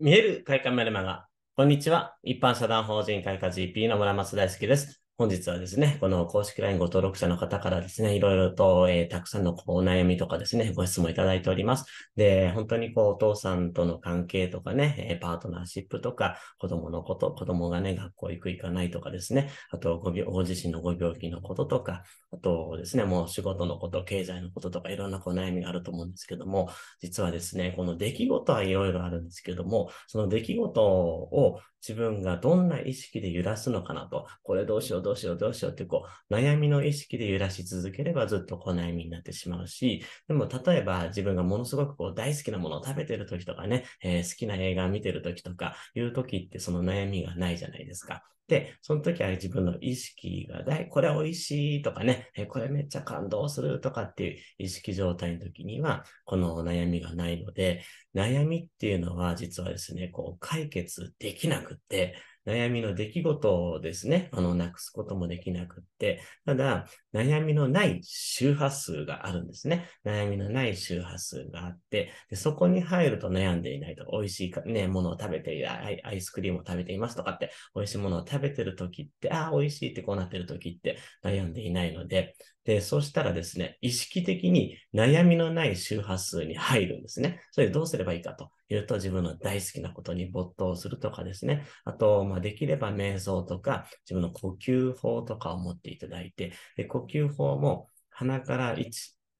見える会館メルマガ。こんにちは。一般社団法人会館 GP の村松大輔です。本日はですね、この公式 LINE ご登録者の方からですね、いろいろと、えー、たくさんのこうお悩みとかですね、ご質問いただいております。で、本当にこう、お父さんとの関係とかね、えパートナーシップとか、子供のこと、子供がね、学校行く行かないとかですね、あとご、ご自身のご病気のこととか、あとですね、もう仕事のこと、経済のこととか、いろんなこう悩みがあると思うんですけども、実はですね、この出来事はいろいろあるんですけども、その出来事を自分がどんな意識で揺らすのかなと、これどうしよう、どうしようどうしようってこう悩みの意識で揺らし続ければずっとこう悩みになってしまうし、でも例えば自分がものすごくこう大好きなものを食べてる時とかね、えー、好きな映画見てる時とかいう時ってその悩みがないじゃないですか。で、その時は自分の意識がだい、これ美味しいとかね、えこれめっちゃ感動するとかっていう意識状態の時には、この悩みがないので、悩みっていうのは実はですね、こう解決できなくって、悩みの出来事をですね、あの、なくすこともできなくって、ただ、悩みのない周波数があるんですね。悩みのない周波数があって、でそこに入ると悩んでいないと、美味しいね、ものを食べていアイ、アイスクリームを食べていますとかって、美味しいものを食べてる時って、ああ、美味しいってこうなってる時って悩んでいないので、で、そうしたらですね、意識的に悩みのない周波数に入るんですね。それでどうすればいいかと。言うと自分の大好きなことに没頭するとかですね。あと、まあ、できれば瞑想とか、自分の呼吸法とかを持っていただいて、で呼吸法も鼻から1、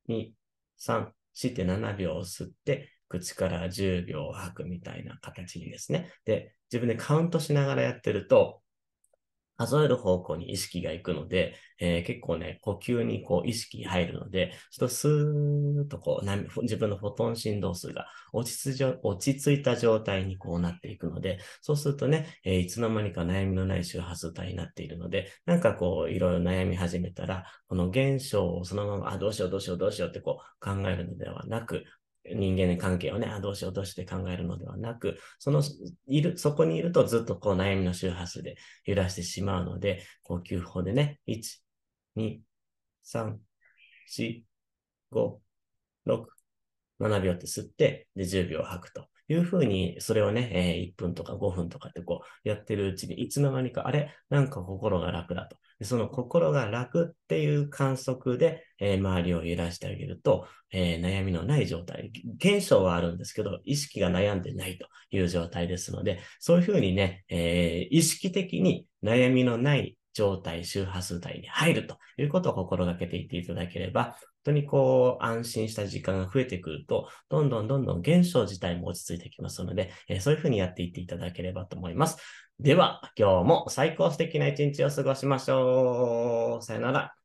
2、3、4って7秒吸って、口から10秒吐くみたいな形にですね。で、自分でカウントしながらやってると、数える方向に意識がいくので、えー、結構ね、呼吸にこう意識入るので、ちょっとスーッとこう、自分のフォトン振動数が落ち着いた状態にこうなっていくので、そうするとね、えー、いつの間にか悩みのない周波数帯になっているので、なんかこう、いろいろ悩み始めたら、この現象をそのまま、あ、どうしようどうしようどうしようってこう考えるのではなく、人間関係をね、あどうしようどうして考えるのではなく、その、いる、そこにいるとずっとこう悩みの周波数で揺らしてしまうので、呼吸法でね、1、2、3、4、5、6、7秒って吸って、で、10秒吐くと。いうふうに、それをね、えー、1分とか5分とかってこう、やってるうちに、いつの間にか、あれなんか心が楽だと。その心が楽っていう観測で、えー、周りを揺らしてあげると、えー、悩みのない状態。現象はあるんですけど、意識が悩んでないという状態ですので、そういうふうにね、えー、意識的に悩みのない状態、周波数帯に入るということを心がけていっていただければ、本当にこう、安心した時間が増えてくると、どんどんどんどん現象自体も落ち着いてきますので、えそういうふうにやっていっていただければと思います。では、今日も最高素敵な一日を過ごしましょう。さよなら。